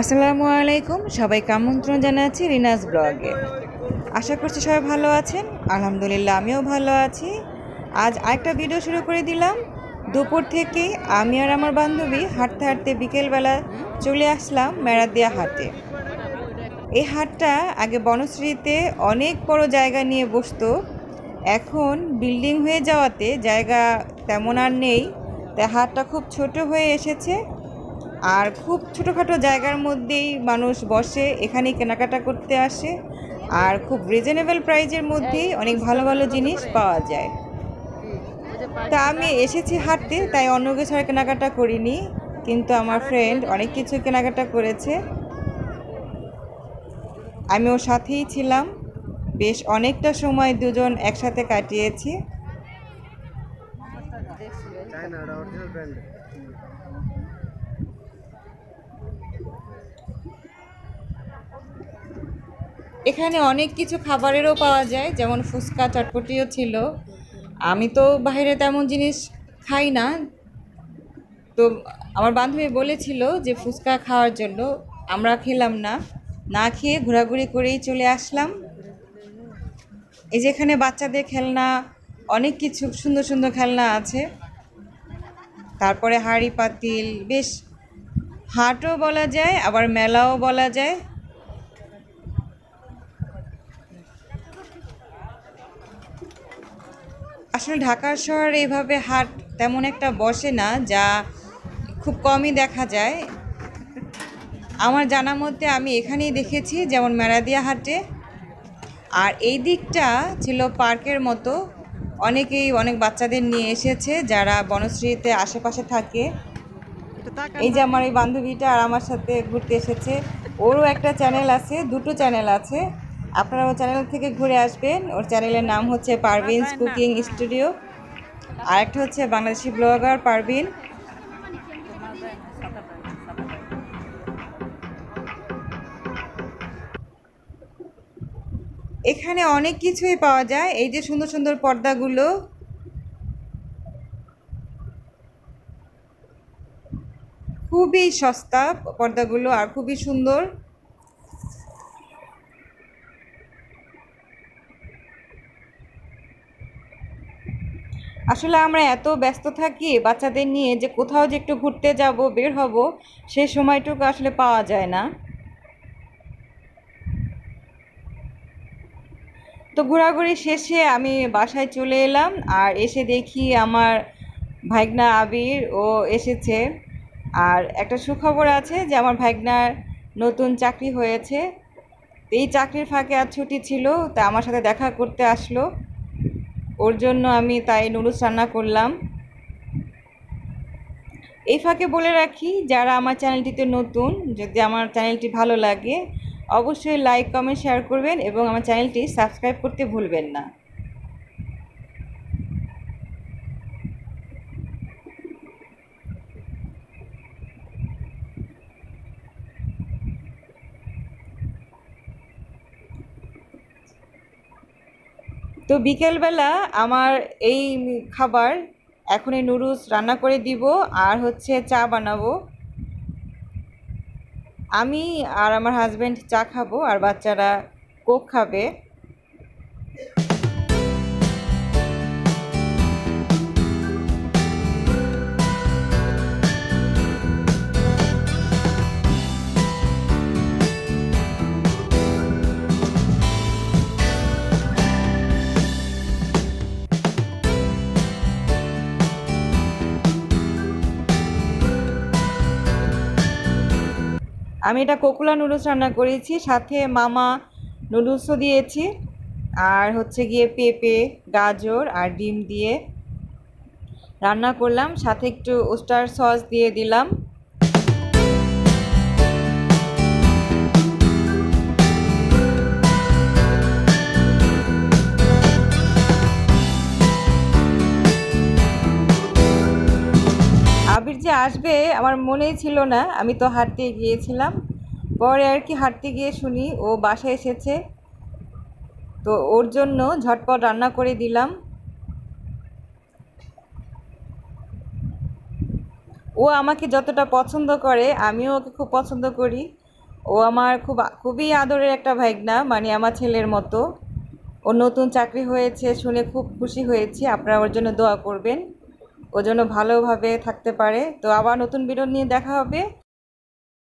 আসসালামু আলাইকুম সবাইকে আমন্ত্রণ জানাচ্ছি রিনাজ ব্লগে আশা করছি সবাই ভালো আছেন আলহামদুলিল্লাহ আমিও ভালো আছি আজ আরেকটা ভিডিও শুরু করে দিলাম দুপুর থেকে আমি আর আমার বান্ধবী হাঁটতে হাঁটতে বিকেলবেলা চলে আসলাম মেরাদিয়া হাটে এই হাটটা আগে বনশ্রীতে অনেক বড় জায়গা নিয়ে বসতো এখন বিল্ডিং হয়ে যাওয়াতে জায়গা তেমন আর নেই তাই হাটটা খুব ছোট হয়ে এসেছে আর খুব ছোটোখাটো জায়গার মধ্যেই মানুষ বসে এখানেই কেনাকাটা করতে আসে আর খুব রিজনেবল প্রাইজের মধ্যেই অনেক ভালো ভালো জিনিস পাওয়া যায় তা আমি এসেছি হাঁটতে তাই অন্য কিছু আর কেনাকাটা করিনি কিন্তু আমার ফ্রেন্ড অনেক কিছু কেনাকাটা করেছে আমি ওর সাথেই ছিলাম বেশ অনেকটা সময় দুজন একসাথে কাটিয়েছি এখানে অনেক কিছু খাবারেরও পাওয়া যায় যেমন ফুচকা চটপটিও ছিল আমি তো বাইরে তেমন জিনিস খাই না তো আমার বান্ধবী বলেছিল যে ফুচকা খাওয়ার জন্য আমরা খেলাম না না খেয়ে ঘোরাঘুরি করেই চলে আসলাম এই যেখানে বাচ্চাদের খেলনা অনেক কিছু সুন্দর সুন্দর খেলনা আছে তারপরে হাড়ি পাতিল বেশ হাটও বলা যায় আবার মেলাও বলা যায় আসলে ঢাকা শহরে এভাবে হাট তেমন একটা বসে না যা খুব কমই দেখা যায় আমার জানা মতে আমি এখানেই দেখেছি যেমন মেরাদিয়া হাটে আর এই দিকটা ছিল পার্কের মতো অনেকেই অনেক বাচ্চাদের নিয়ে এসেছে যারা বনশ্রীতে আশেপাশে থাকে এই যে আমার এই বান্ধবীটা আর আমার সাথে ঘুরতে এসেছে ওরও একটা চ্যানেল আছে দুটো চ্যানেল আছে আপনারা ওর চ্যানেল থেকে ঘুরে আসবেন ওর চ্যানেলের নাম হচ্ছে পারভিনস কুকিং স্টুডিও আর একটা হচ্ছে বাংলাদেশি ব্লগার পারভিন এখানে অনেক কিছুই পাওয়া যায় এই যে সুন্দর সুন্দর পর্দাগুলো খুবই সস্তা পর্দাগুলো আর খুবই সুন্দর আসলে আমরা এত ব্যস্ত থাকি বাচ্চাদের নিয়ে যে কোথাও যে একটু ঘুরতে যাব বের হব সেই সময়টুকু আসলে পাওয়া যায় না তো ঘোরাঘুরি শেষে আমি বাসায় চলে এলাম আর এসে দেখি আমার ভাইগনা আবির ও এসেছে আর একটা সুখবর আছে যে আমার ভাইগনার নতুন চাকরি হয়েছে এই চাকরির ফাঁকে আর ছুটি ছিল তা আমার সাথে দেখা করতে আসলো ওর জন্য আমি তাই নুডলস রান্না করলাম এই ফাঁকে বলে রাখি যারা আমার চ্যানেলটিতে নতুন যদি আমার চ্যানেলটি ভালো লাগে অবশ্যই লাইক কমেন্ট শেয়ার করবেন এবং আমার চ্যানেলটি সাবস্ক্রাইব করতে ভুলবেন না তো বিকেলবেলা আমার এই খাবার এখনই নুডলস রান্না করে দিব আর হচ্ছে চা বানাবো আমি আর আমার হাজব্যান্ড চা খাবো আর বাচ্চারা কোক খাবে আমি এটা কোকুলা নুডলস রান্না করেছি সাথে মামা নুডলসও দিয়েছি আর হচ্ছে গিয়ে পেঁপে গাজর আর ডিম দিয়ে রান্না করলাম সাথে একটু ওস্টার সস দিয়ে দিলাম যে আসবে আমার মনেই ছিল না আমি তো হাঁটতে গিয়েছিলাম পরে আর কি হাঁটতে গিয়ে শুনি ও বাসায় এসেছে তো ওর জন্য ঝটপট রান্না করে দিলাম ও আমাকে যতটা পছন্দ করে আমিও ওকে খুব পছন্দ করি ও আমার খুব খুবই আদরের একটা ভাইগনা মানে আমার ছেলের মতো ও নতুন চাকরি হয়েছে শুনে খুব খুশি হয়েছি আপনারা ওর জন্য দোয়া করবেন ও যেন ভালোভাবে থাকতে পারে তো আবার নতুন ভিডিও নিয়ে দেখা হবে